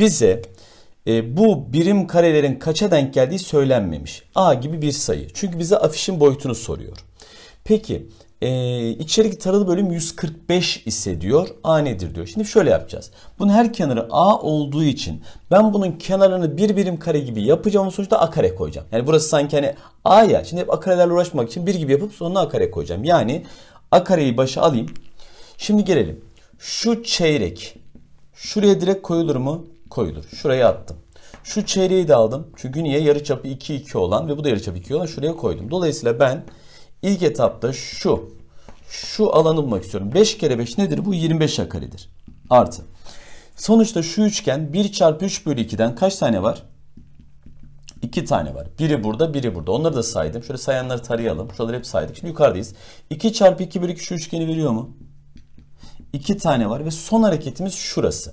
bize e, bu birim karelerin kaça denk geldiği söylenmemiş. A gibi bir sayı. Çünkü bize afişin boyutunu soruyor. Peki e, içerik taralı bölüm 145 ise diyor A nedir diyor. Şimdi şöyle yapacağız. Bunun her kenarı A olduğu için ben bunun kenarını bir birim kare gibi yapacağım. Sonuçta A kare koyacağım. Yani burası sanki hani A ya. Şimdi hep A karelerle uğraşmak için bir gibi yapıp sonuna A kare koyacağım. Yani A kareyi başa alayım. Şimdi gelelim. Şu çeyrek şuraya direkt koyulur mu? koyulur. Şuraya attım. Şu çeyreği de aldım. Çünkü niye? yarı çapı 2 2 olan ve bu da yarı çapı 2 olan şuraya koydum. Dolayısıyla ben ilk etapta şu şu alanı bulmak istiyorum. 5 kere 5 nedir? Bu 25 karedir. Artı. Sonuçta şu üçgen 1 çarpı 3 bölü 2'den kaç tane var? 2 tane var. Biri burada, biri burada. Onları da saydım. Şöyle sayanları tarayalım. Şuraları hep saydık. Şimdi yukarıdayız. 2 çarpı 2 bölü 2 şu üçgeni veriyor mu? 2 tane var ve son hareketimiz şurası.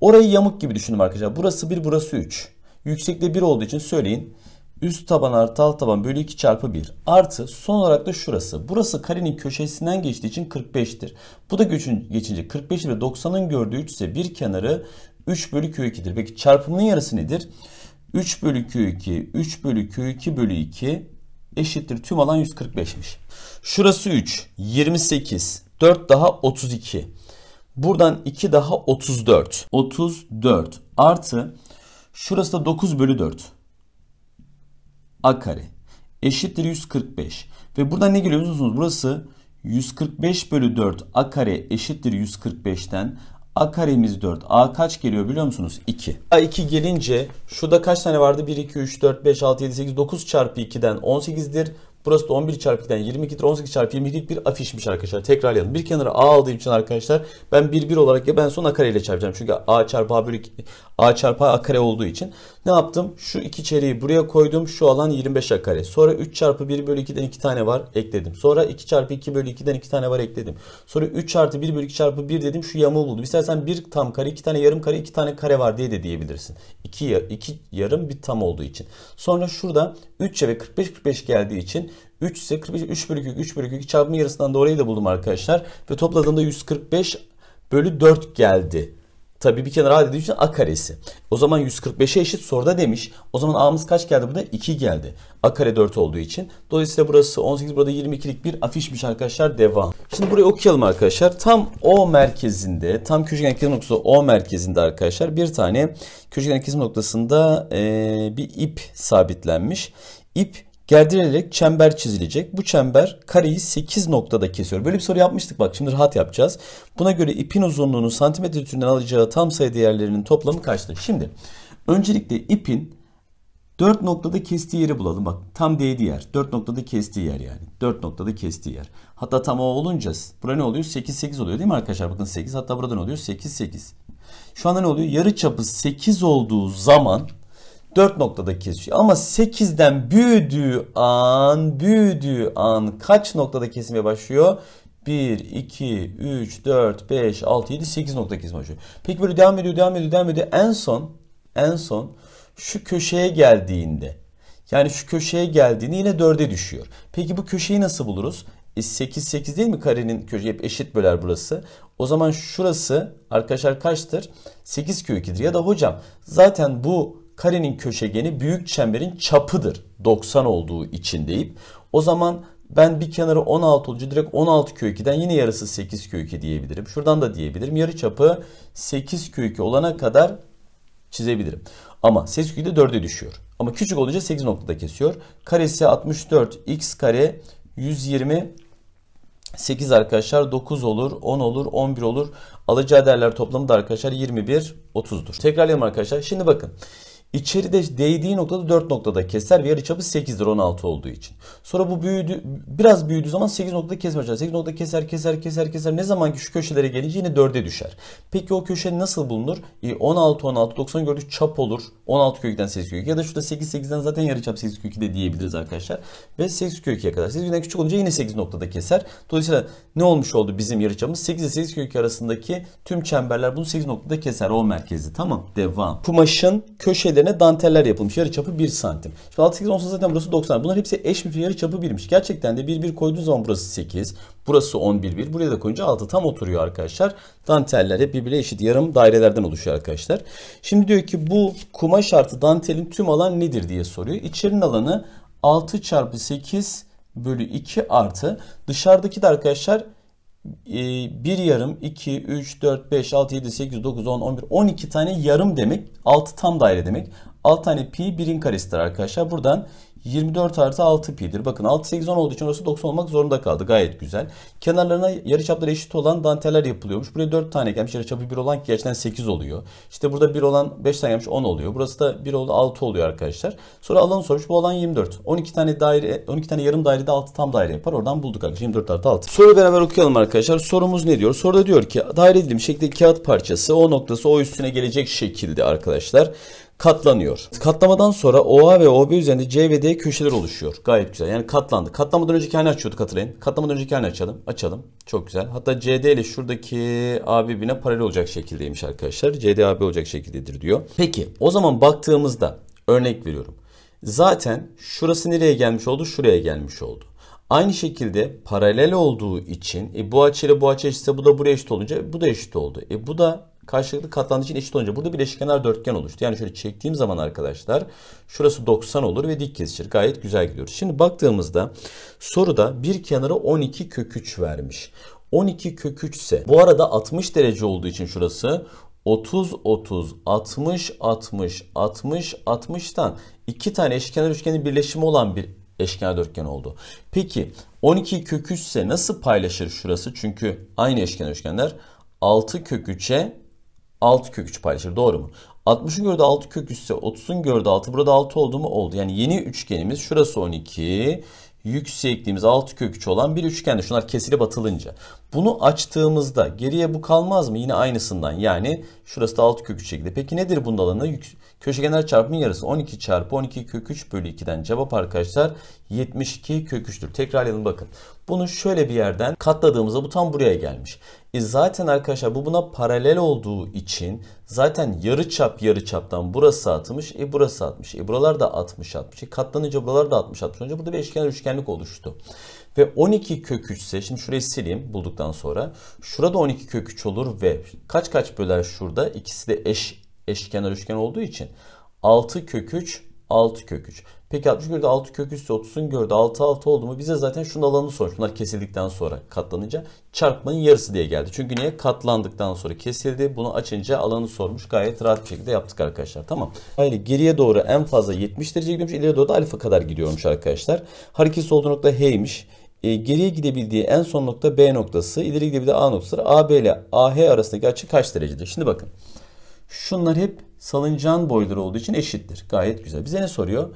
Orayı yamuk gibi düşünün arkadaşlar. Burası 1 burası 3. Yüksekliği 1 olduğu için söyleyin. Üst taban artı alt taban bölü 2 çarpı 1. Artı son olarak da şurası. Burası karenin köşesinden geçtiği için 45'tir. Bu da göçün, geçince 45 ve 90'ın gördüğü 3 ise bir kenarı 3 bölü Q2'dir. Peki çarpımının yarısı nedir? 3 bölü Q2, 3 bölü Q2 bölü 2 eşittir. Tüm alan 145'miş. Şurası 3, 28, 4 daha 32. Buradan 2 daha 34. 34 artı şurası da 9 bölü 4. A kare eşittir 145. Ve buradan ne geliyor musunuz? Burası 145 bölü 4 a kare eşittir 145'ten a karemiz 4. a kaç geliyor biliyor musunuz? 2. a 2 gelince şurada kaç tane vardı? 1, 2, 3, 4, 5, 6, 7, 8, 9 çarpı 2'den 18'dir. Burası da 11 çarpı 2'den 22'dir. 18 çarpı 22'lik bir afişmiş arkadaşlar. Tekrarlayalım. Bir kenara A aldığım için arkadaşlar ben 1 1 olarak ya ben son A kareyle çarpacağım. Çünkü A çarpı A bölü 2, A çarpı A kare olduğu için. Ne yaptım? Şu iki çeliği buraya koydum. Şu alan 25 A kare. Sonra 3 çarpı 1 bölü 2'den 2 tane var ekledim. Sonra 2 çarpı 2 bölü 2'den 2 tane var ekledim. Sonra 3 artı 1 bölü 2 çarpı 1 dedim. Şu yamuğu buldum. İstersen bir tam kare, iki tane yarım kare, iki tane kare var diye de diyebilirsin. 2 iki, yarım bir tam olduğu için. Sonra şurada 3'e ve 45 45 geldiği için 3 ise 45, 3 bölü 2, 3 bölü 2 çarpımı yarısından da orayı da buldum arkadaşlar. Ve topladığımda 145 bölü 4 geldi. Tabii bir kenara adediği için a karesi. O zaman 145'e eşit soruda demiş. O zaman a'mız kaç geldi burada? 2 geldi. a kare 4 olduğu için. Dolayısıyla burası 18 burada 22'lik bir afişmiş arkadaşlar. Devam. Şimdi burayı okuyalım arkadaşlar. Tam O merkezinde, tam köşegen kesim noktası O merkezinde arkadaşlar bir tane köşegen kesim noktasında ee, bir ip sabitlenmiş. İp Gerdirilerek çember çizilecek. Bu çember kareyi 8 noktada kesiyor. Böyle bir soru yapmıştık bak şimdi rahat yapacağız. Buna göre ipin uzunluğunu santimetre türünden alacağı tam sayı değerlerinin toplamı kaçtır? Şimdi öncelikle ipin 4 noktada kestiği yeri bulalım. Bak tam değdi yer. 4 noktada kestiği yer yani. 4 noktada kestiği yer. Hatta tam o olunca bura ne oluyor? 8 8 oluyor değil mi arkadaşlar? Bakın 8 hatta burada ne oluyor? 8 8. Şu anda ne oluyor? Yarı çapı 8 olduğu zaman 4 noktada kesiyor. Ama 8'den büyüdüğü an, büyüdüğü an kaç noktada kesime başlıyor? 1, 2, 3, 4, 5, 6, 7, 8 nokta kesim başlıyor. Peki böyle devam ediyor, devam ediyor, devam ediyor. En son, en son şu köşeye geldiğinde, yani şu köşeye geldiğinde yine 4'e düşüyor. Peki bu köşeyi nasıl buluruz? E 8, 8 değil mi karenin köşe hep eşit böler burası. O zaman şurası arkadaşlar kaçtır? 8 kök 2'dir. Ya da hocam zaten bu karenin köşegeni büyük çemberin çapıdır 90 olduğu için deyip o zaman ben bir kenarı 16 olunca direkt 16 kök 2'den yine yarısı 8 kök 2 diyebilirim. Şuradan da diyebilirim. Yarı çapı 8 kök 2 olana kadar çizebilirim. Ama 8 kök 2 de 4'e düşüyor. Ama küçük olunca 8 noktada kesiyor. Karesi 64 x kare 120 8 arkadaşlar 9 olur, 10 olur, 11 olur. Alacağı değerler toplamı da arkadaşlar 21, 30'dur. Tekrarlayalım arkadaşlar. Şimdi bakın. İçeride değdiği noktada 4 noktada keser ve yarı çapı 8'dir 16 olduğu için. Sonra bu büyüdü, biraz büyüdüğü zaman 8 noktada kesmeye çalışır. 8 noktada keser keser keser keser ne zaman ki şu köşelere gelince yine 4'e düşer. Peki o köşe nasıl bulunur? E, 16 16 90 gördük çap olur. 16 kökten 8 kök ya da şurada 8 8'den zaten yarı çap 8 kökü de diyebiliriz arkadaşlar. Ve 8 kök kadar. 8 kökten küçük olunca yine 8 noktada keser. Dolayısıyla ne olmuş oldu bizim yarı çapımız? 8 ile 8 kökü arasındaki tüm çemberler bunu 8 noktada keser o merkezi. Tamam devam. Kumaşın köşeleri kenarlarına danteller yapılmış. Yarı çapı 1 santim. Şimdi 68 olsa zaten burası 90. Bunlar hepsi eş bir yarı çapı 1'miş. Gerçekten de 1 1 koyduğun zaman burası 8. Burası 11, 1 1. Buraya da koyunca 6 tam oturuyor arkadaşlar. Danteller hep birbirine eşit yarım dairelerden oluşuyor arkadaşlar. Şimdi diyor ki bu kumaş artı dantelin tüm alan nedir diye soruyor. İçerinin alanı 6 çarpı 8 bölü 2 artı dışarıdaki de arkadaşlar 1 ee, yarım, 2, 3, 4, 5, 6, 7, 8, 9, 10, 11, 12 tane yarım demek. 6 tam daire demek. 6 tane pi 1'in karesidir arkadaşlar. Buradan 24 artı 6 pi'dir. Bakın 6 8 10 olduğu için orası 90 olmak zorunda kaldı. Gayet güzel. Kenarlarına yarıçapları eşit olan danteller yapılıyormuş. Buraya 4 tane gelmiş. Yarıçapı 1 olan ki gerçekten 8 oluyor. İşte burada 1 olan 5 tane gelmiş 10 oluyor. Burası da 1 oldu 6 oluyor arkadaşlar. Sonra alanı sormuş. Bu alan 24. 12 tane daire 12 tane yarım dairede 6 tam daire yapar. Oradan bulduk arkadaşlar. 24 artı 6. Soruyu beraber okuyalım arkadaşlar. Sorumuz ne diyor? Soruda diyor ki daire dilim şekli kağıt parçası o noktası o üstüne gelecek şekilde arkadaşlar katlanıyor. Katlamadan sonra OA ve OB üzerinde C ve D köşeler oluşuyor. Gayet güzel. Yani katlandı. Katlamadan önceki halini açıyorduk hatırlayın. Katlamadan önceki halini açalım. Açalım. Çok güzel. Hatta CD ile şuradaki AB birbirine paralel olacak şekildeymiş arkadaşlar. CD AB olacak şekildedir diyor. Peki o zaman baktığımızda örnek veriyorum. Zaten şurası nereye gelmiş oldu? Şuraya gelmiş oldu. Aynı şekilde paralel olduğu için e, bu ile bu açı eşitse bu da buraya eşit olunca bu da eşit oldu. E, bu da karşılıklı katlandığı için eşit olunca burada bir eşkenar dörtgen oluştu. Yani şöyle çektiğim zaman arkadaşlar şurası 90 olur ve dik kesişir. Gayet güzel gidiyoruz. Şimdi baktığımızda soruda bir kenara 12 kök 3 vermiş. 12 kök 3 ise bu arada 60 derece olduğu için şurası 30 30 60 60 60 60'tan iki tane eşkenar üçgenin birleşimi olan bir eşkenar dörtgen oldu. Peki 12 kök 3 nasıl paylaşır şurası? Çünkü aynı eşkenar üçgenler 6 kök 3'e 6 kök 3 paylaşır. Doğru mu? 60'ın gördü 6 kök 3 ise 30'un gördü 6 burada 6 oldu mu? Oldu. Yani yeni üçgenimiz şurası 12. Yüksekliğimiz 6 kök 3 olan bir üçgende. Şunlar kesilip atılınca. Bunu açtığımızda geriye bu kalmaz mı? Yine aynısından. Yani şurası da 6 kök 3 şekilde. Peki nedir bunun alanı? köşegenler çarpımın yarısı 12 çarpı 12 kök 3 bölü 2'den cevap arkadaşlar 72 kök 3'tür. Tekrarlayalım bakın. Bunu şöyle bir yerden katladığımızda bu tam buraya gelmiş. E zaten arkadaşlar bu buna paralel olduğu için zaten yarı çap yarı çaptan burası 60, e burası 60, e buralar da 60 60. E katlanınca buralar da 60 60 olunca burada bir eşkenar üçgenlik oluştu. Ve 12 kök 3 ise şimdi şurayı sileyim bulduktan sonra. Şurada 12 kök 3 olur ve kaç kaç böler şurada? İkisi de eş eşkenar üçgen olduğu için 6 kök 3 6 kök 3. Peki 60 gördü 6 kök üstü 30'un gördü 6 6 oldu mu bize zaten şunun alanı sor. Bunlar kesildikten sonra katlanınca çarpmanın yarısı diye geldi. Çünkü niye? Katlandıktan sonra kesildi. Bunu açınca alanı sormuş. Gayet rahat bir şekilde yaptık arkadaşlar. Tamam. Ayrı geriye doğru en fazla 70 derece gidiyormuş. İleriye doğru da alfa kadar gidiyormuş arkadaşlar. Hareketsiz olduğu nokta H'ymiş e, geriye gidebildiği en son nokta B noktası, ileri gidebildiği A noktası. AB ile AH arasındaki açı kaç derecedir? Şimdi bakın. Şunlar hep salıncağın boyları olduğu için eşittir. Gayet güzel. Bize ne soruyor?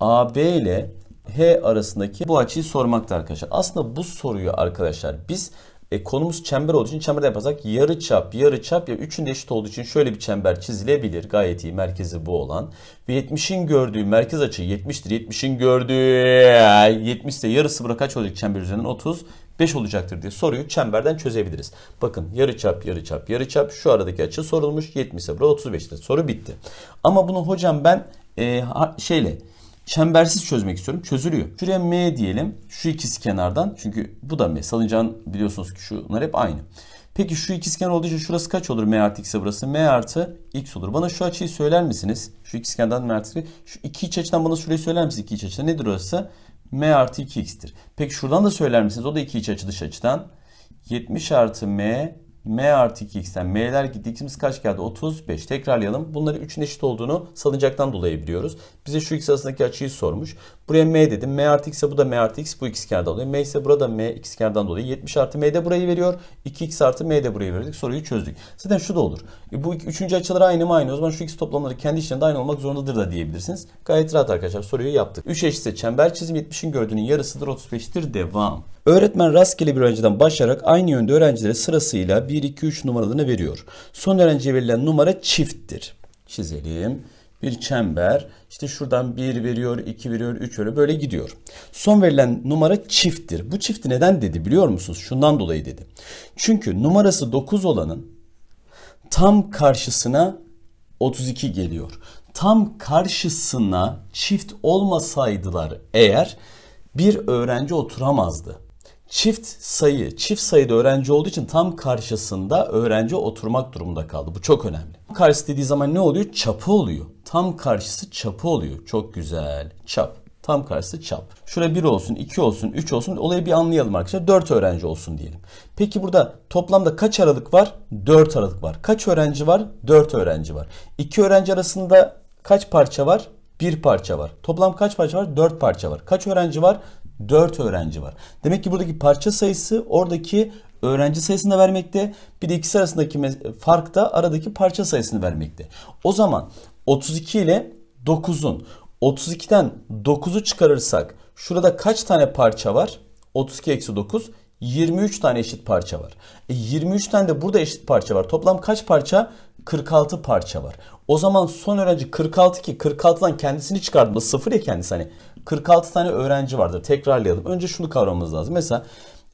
AB ile H arasındaki bu açıyı sormakta arkadaşlar. Aslında bu soruyu arkadaşlar biz e, konumuz çember olduğu için çember yaparsak yarı çap, yarı çap ya üçünün eşit olduğu için şöyle bir çember çizilebilir. Gayet iyi merkezi bu olan. Ve 70'in gördüğü merkez açı 70'tir. 70'in gördüğü 70 ise yarısı bura kaç olacak çember üzerinden? 30. 5 olacaktır diye soruyu çemberden çözebiliriz. Bakın yarı yarı çap çap yarı çap şu aradaki açı sorulmuş 70 ise burada 35'tir. Soru bitti. Ama bunu hocam ben e, şeyle çembersiz çözmek istiyorum. Çözülüyor. Şuraya M diyelim. Şu ikisi kenardan. Çünkü bu da M. Salıncağın biliyorsunuz ki şunlar hep aynı. Peki şu ikizkenar olduğu için şurası kaç olur? M artı x'e burası. M artı x olur. Bana şu açıyı söyler misiniz? Şu ikizkenardan M artı Şu iki iç açıdan bana şurayı söyler misiniz? İki iç açıdan nedir orası? M artı 2x'tir. Peki şuradan da söyler misiniz? O da iki iç açı dış açıdan. 70 artı M m artı 2x'ten m'ler gitti. x'imiz kaç geldi? 35. Tekrarlayalım. Bunları 3'ün eşit olduğunu salıncaktan dolayı biliyoruz. Bize şu x arasındaki açıyı sormuş. Buraya m dedim. m artı x'e bu da m artı x. Bu x kardan dolayı. m ise burada m x kardan dolayı. 70 artı m de burayı veriyor. 2x artı m de burayı verdik. Soruyu çözdük. Zaten şu da olur. E bu üçüncü açılar aynı mı aynı? O zaman şu x toplamları kendi içinde aynı olmak zorundadır da diyebilirsiniz. Gayet rahat arkadaşlar. Soruyu yaptık. 3 eşitse çember çizim 70'in gördüğünün yarısıdır 35'tir. Devam. Öğretmen rastgele bir öğrenciden başlayarak aynı yönde öğrencilere sırasıyla 1, 2, 3 numaralarını veriyor. Son öğrenciye verilen numara çifttir. Çizelim bir çember. İşte şuradan 1 veriyor, 2 veriyor, 3 öyle böyle gidiyor. Son verilen numara çifttir. Bu çifti neden dedi biliyor musunuz? Şundan dolayı dedi. Çünkü numarası 9 olanın tam karşısına 32 geliyor. Tam karşısına çift olmasaydılar eğer bir öğrenci oturamazdı çift sayı, çift sayıda öğrenci olduğu için tam karşısında öğrenci oturmak durumunda kaldı. Bu çok önemli. Karşısı dediği zaman ne oluyor? Çapı oluyor. Tam karşısı çapı oluyor. Çok güzel. Çap. Tam karşısı çap. Şuraya 1 olsun, 2 olsun, 3 olsun. Olayı bir anlayalım arkadaşlar. 4 öğrenci olsun diyelim. Peki burada toplamda kaç aralık var? 4 aralık var. Kaç öğrenci var? 4 öğrenci var. 2 öğrenci arasında kaç parça var? bir parça var. Toplam kaç parça var? Dört parça var. Kaç öğrenci var? 4 öğrenci var. Demek ki buradaki parça sayısı oradaki öğrenci sayısını da vermekte. Bir de ikisi arasındaki fark da aradaki parça sayısını vermekte. O zaman 32 ile 9'un 32'den 9'u çıkarırsak şurada kaç tane parça var? 32 eksi 9 23 tane eşit parça var. E 23 tane de burada eşit parça var. Toplam kaç parça? 46 parça var. O zaman son öğrenci 46 ki 46'dan kendisini çıkardım. Sıfır ya kendisi hani. 46 tane öğrenci vardır. Tekrarlayalım. Önce şunu kavramamız lazım. Mesela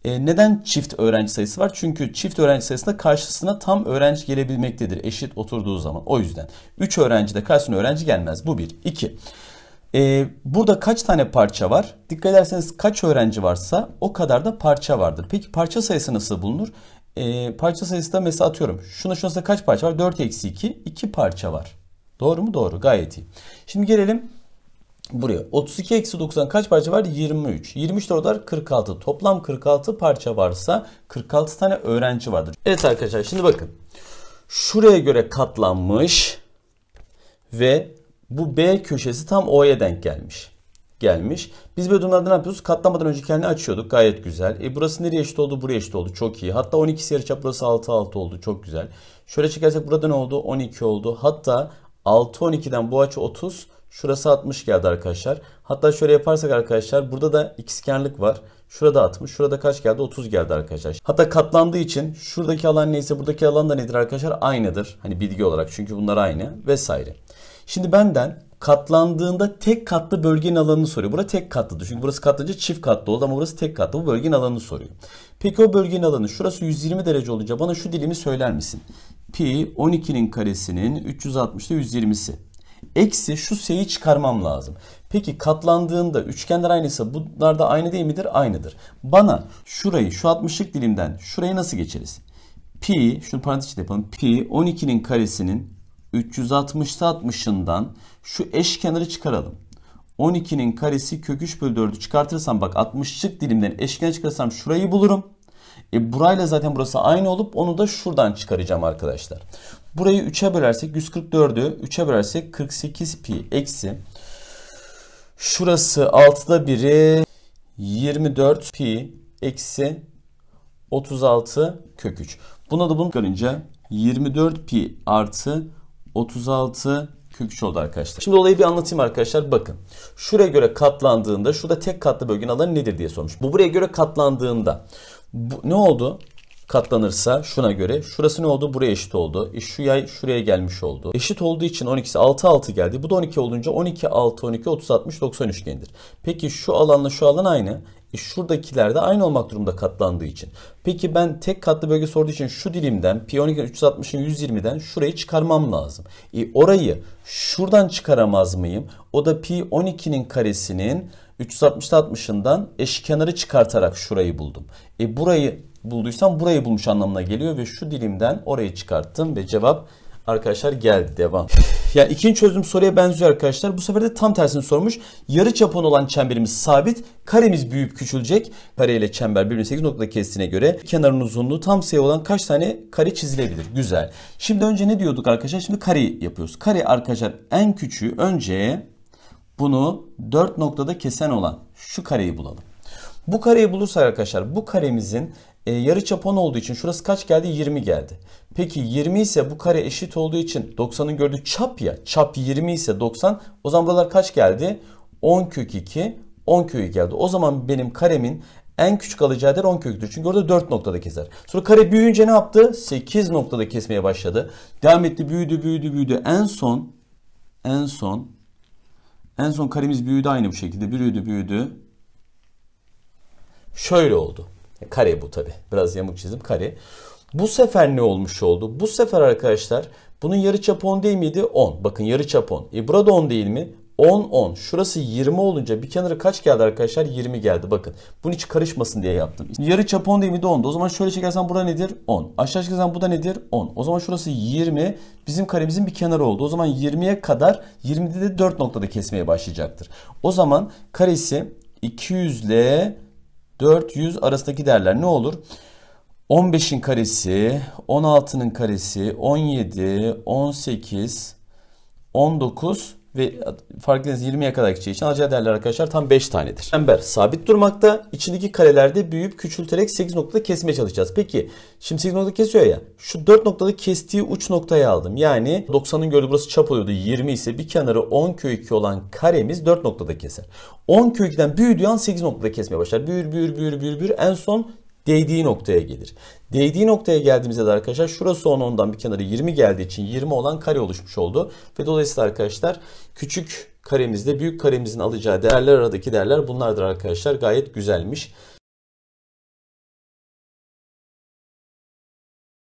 e, neden çift öğrenci sayısı var? Çünkü çift öğrenci sayısında karşısına tam öğrenci gelebilmektedir. Eşit oturduğu zaman. O yüzden 3 öğrenci de karşısına öğrenci gelmez. Bu bir. 2. Ee, burada kaç tane parça var? Dikkat ederseniz kaç öğrenci varsa o kadar da parça vardır. Peki parça sayısı nasıl bulunur? Ee, parça sayısı da mesela atıyorum. Şuna şurasında kaç parça var? 4 eksi 2. 2 parça var. Doğru mu? Doğru. Gayet iyi. Şimdi gelelim buraya. 32 eksi 90 kaç parça var? 23. 23 oralar 46. Toplam 46 parça varsa 46 tane öğrenci vardır. Evet arkadaşlar şimdi bakın. Şuraya göre katlanmış ve bu B köşesi tam O'ya denk gelmiş. Gelmiş. Biz böyle durumlarda ne yapıyoruz? Katlamadan önce kendini açıyorduk. Gayet güzel. E burası nereye eşit oldu? Buraya eşit oldu. Çok iyi. Hatta 12 yarıçap burası 6 6 oldu. Çok güzel. Şöyle çekersek burada ne oldu? 12 oldu. Hatta 6 12'den bu açı 30. Şurası 60 geldi arkadaşlar. Hatta şöyle yaparsak arkadaşlar burada da ikizkenlik var. Şurada 60. Şurada kaç geldi? 30 geldi arkadaşlar. Hatta katlandığı için şuradaki alan neyse buradaki alan da nedir arkadaşlar? Aynıdır. Hani bilgi olarak çünkü bunlar aynı vesaire. Şimdi benden katlandığında tek katlı bölgenin alanını soruyor. Burası tek katlı. Çünkü burası katlıca çift katlı oldu ama burası tek katlı. Bu bölgenin alanını soruyor. Peki o bölgenin alanı şurası 120 derece olunca bana şu dilimi söyler misin? Pi 12'nin karesinin 360'da 120'si. Eksi şu S'yi çıkarmam lazım. Peki katlandığında üçgenler aynıysa bunlar da aynı değil midir? Aynıdır. Bana şurayı şu 60'lık dilimden şurayı nasıl geçeriz? Pi, şunu parantez içinde yapalım. Pi 12'nin karesinin 360'ta 60'ından şu eşkenarı çıkaralım. 12'nin karesi kök 3 bölü 4'ü çıkartırsam bak 60'lık dilimden eşkenar çıkarsam şurayı bulurum. E, burayla zaten burası aynı olup onu da şuradan çıkaracağım arkadaşlar. Burayı 3'e bölersek 144'ü 3'e bölersek 48 pi eksi. Şurası 6'da biri 24 pi eksi 36 kök 3. Buna da bunu çıkarınca 24 pi artı 36 kök 3 oldu arkadaşlar. Şimdi olayı bir anlatayım arkadaşlar. Bakın. Şuraya göre katlandığında şurada tek katlı bölgenin alanı nedir diye sormuş. Bu buraya göre katlandığında bu, ne oldu? katlanırsa şuna göre şurası ne oldu? Buraya eşit oldu. E şu yay şuraya gelmiş oldu. Eşit olduğu için 12'si 6 6 geldi. Bu da 12 olunca 12 6 12 30 60 90 üçgendir Peki şu alanla şu alan aynı. E şuradakiler de aynı olmak durumunda katlandığı için. Peki ben tek katlı bölge sorduğu için şu dilimden pi 12 360'ın 120'den şurayı çıkarmam lazım. E orayı şuradan çıkaramaz mıyım? O da pi 12nin karesinin 360'da 60'ından eşkenarı çıkartarak şurayı buldum. E burayı bulduysam burayı bulmuş anlamına geliyor ve şu dilimden orayı çıkarttım ve cevap arkadaşlar geldi devam. Yani ikinci çözüm soruya benziyor arkadaşlar. Bu sefer de tam tersini sormuş. Yarı çapon olan çemberimiz sabit. Karemiz büyüyüp küçülecek. Kare ile çember birbirine 8 noktada kestiğine göre kenarın uzunluğu tam sayı olan kaç tane kare çizilebilir? Güzel. Şimdi önce ne diyorduk arkadaşlar? Şimdi kare yapıyoruz. Kare arkadaşlar en küçüğü önce bunu dört noktada kesen olan şu kareyi bulalım. Bu kareyi bulursak arkadaşlar bu karemizin e, yarı çapon olduğu için şurası kaç geldi? 20 geldi. Peki 20 ise bu kare eşit olduğu için 90'ın gördüğü çap ya. Çap 20 ise 90. O zaman buralar kaç geldi? 10 kök 2, 10 kök 2 geldi. O zaman benim karemin en küçük alacağı değer 10 köktür. Çünkü orada 4 noktada keser. Sonra kare büyüyünce ne yaptı? 8 noktada kesmeye başladı. Devam etti, büyüdü, büyüdü, büyüdü. En son en son en son karemiz büyüdü aynı bu şekilde. Büyüdü büyüdü. Şöyle oldu. E, kare bu tabi. Biraz yamuk çizdim. Kare. Bu sefer ne olmuş oldu? Bu sefer arkadaşlar bunun yarı çapı 10 değil miydi? 10. Bakın yarı çapı 10. E burada 10 değil mi? 10 10. Şurası 20 olunca bir kenarı kaç geldi arkadaşlar? 20 geldi. Bakın. Bunun hiç karışmasın diye yaptım. Yarı çap 10 değil mi de 10'du. O zaman şöyle çekersen burada nedir? 10. Aşağı çekersen bu da nedir? 10. O zaman şurası 20. Bizim karemizin bir kenarı oldu. O zaman 20'ye kadar 20'de de 4 noktada kesmeye başlayacaktır. O zaman karesi 200 ile 400 arasındaki değerler ne olur? 15'in karesi, 16'nın karesi, 17, 18, 19 ve farkınız 20'ye kadar gideceği için alacağı değerler arkadaşlar tam 5 tanedir. Ember sabit durmakta. İçindeki karelerde büyüyüp küçülterek 8 noktada kesmeye çalışacağız. Peki şimdi 8 nokta kesiyor ya. Şu 4 noktada kestiği uç noktayı aldım. Yani 90'ın gördüğü burası çap oluyordu. 20 ise bir kenarı 10 kök 2 olan karemiz 4 noktada keser. 10 kök 2'den büyüdüğü an 8 noktada kesmeye başlar. Büyür büyür büyür büyür büyür en son değdiği noktaya gelir. Değdiği noktaya geldiğimizde de arkadaşlar şurası 10 ondan bir kenarı 20 geldiği için 20 olan kare oluşmuş oldu. Ve dolayısıyla arkadaşlar küçük karemizde büyük karemizin alacağı değerler aradaki değerler bunlardır arkadaşlar. Gayet güzelmiş.